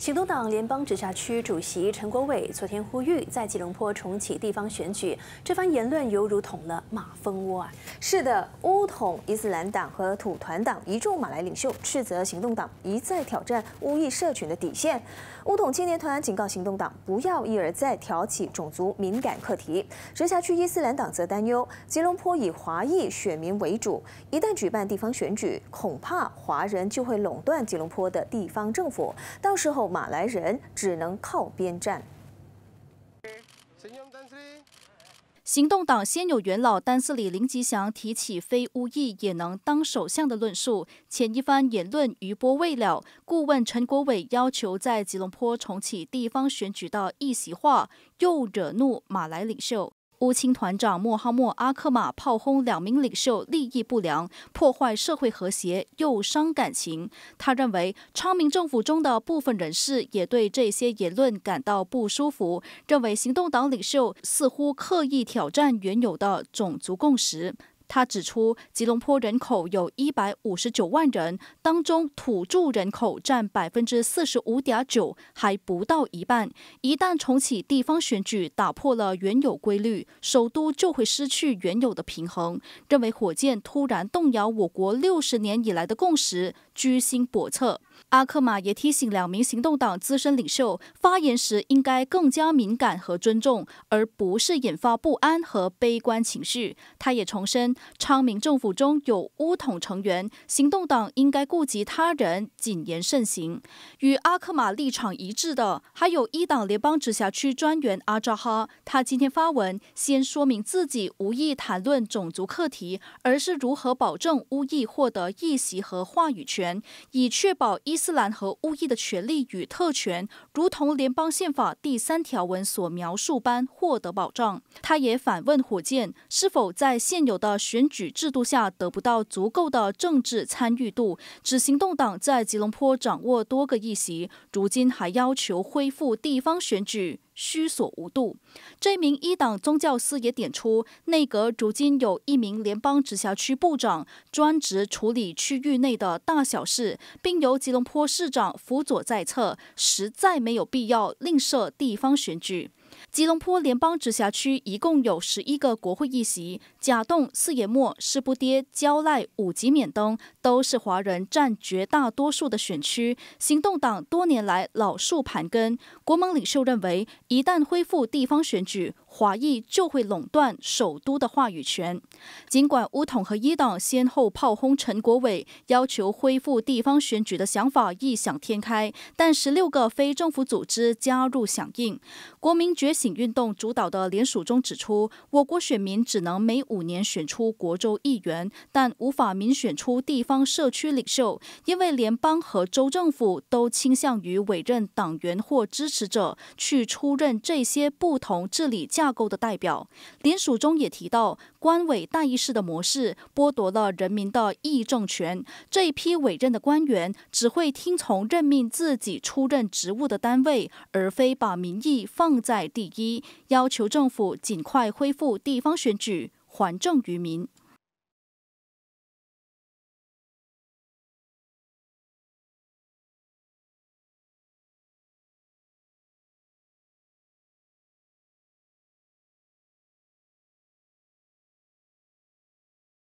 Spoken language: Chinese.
行动党联邦直辖区主席陈国伟昨天呼吁在吉隆坡重启地方选举，这番言论犹如捅了马蜂窝啊！是的，乌统伊斯兰党和土团党一众马来领袖斥责行动党一再挑战乌裔社群的底线。乌统青年团警告行动党不要一而再挑起种族敏感课题。直辖区伊斯兰党则担忧吉隆坡以华裔选民为主，一旦举办地方选举，恐怕华人就会垄断吉隆坡的地方政府，到时候。马来人只能靠边站。行动党先有元老丹斯里林吉祥提起非巫裔也能当首相的论述，前一番言论余波未了，顾问陈国伟要求在吉隆坡重启地方选举的一席话，又惹怒马来领袖。乌青团长莫哈默·阿克马炮轰两名领袖利益不良，破坏社会和谐又伤感情。他认为，昌明政府中的部分人士也对这些言论感到不舒服，认为行动党领袖似乎刻意挑战原有的种族共识。他指出，吉隆坡人口有一百五十九万人，当中土著人口占百分之四十五点九，还不到一半。一旦重启地方选举，打破了原有规律，首都就会失去原有的平衡。认为火箭突然动摇我国六十年以来的共识，居心叵测。阿克马也提醒两名行动党资深领袖，发言时应该更加敏感和尊重，而不是引发不安和悲观情绪。他也重申。昌明政府中有乌统成员，行动党应该顾及他人，谨言慎行。与阿克玛立场一致的，还有一党联邦直辖区专员阿扎哈。他今天发文，先说明自己无意谈论种族课题，而是如何保证乌裔获得议席和话语权，以确保伊斯兰和乌裔的权利与特权，如同联邦宪法第三条文所描述般获得保障。他也反问火箭是否在现有的。选举制度下得不到足够的政治参与度，只行动党在吉隆坡掌握多个议席，如今还要求恢复地方选举。虚索无度。这名一党宗教司也点出，内阁如今有一名联邦直辖区部长专职处理区域内的大小事，并由吉隆坡市长辅佐在侧，实在没有必要另设地方选举。吉隆坡联邦直辖区一共有十一个国会议席，甲栋、四爷莫、士不爹、蕉赖五级免登都是华人占绝大多数的选区。行动党多年来老树盘根，国盟领袖认为。一旦恢复地方选举。华裔就会垄断首都的话语权。尽管乌统和一党先后炮轰陈国伟，要求恢复地方选举的想法异想天开，但十六个非政府组织加入响应。国民觉醒运动主导的联署中指出，我国选民只能每五年选出国州议员，但无法民选出地方社区领袖，因为联邦和州政府都倾向于委任党员或支持者去出任这些不同治理。架构的代表，联署中也提到，官委代议事的模式剥夺了人民的议政权。这一批委任的官员只会听从任命自己出任职务的单位，而非把民意放在第一。要求政府尽快恢复地方选举，还政于民。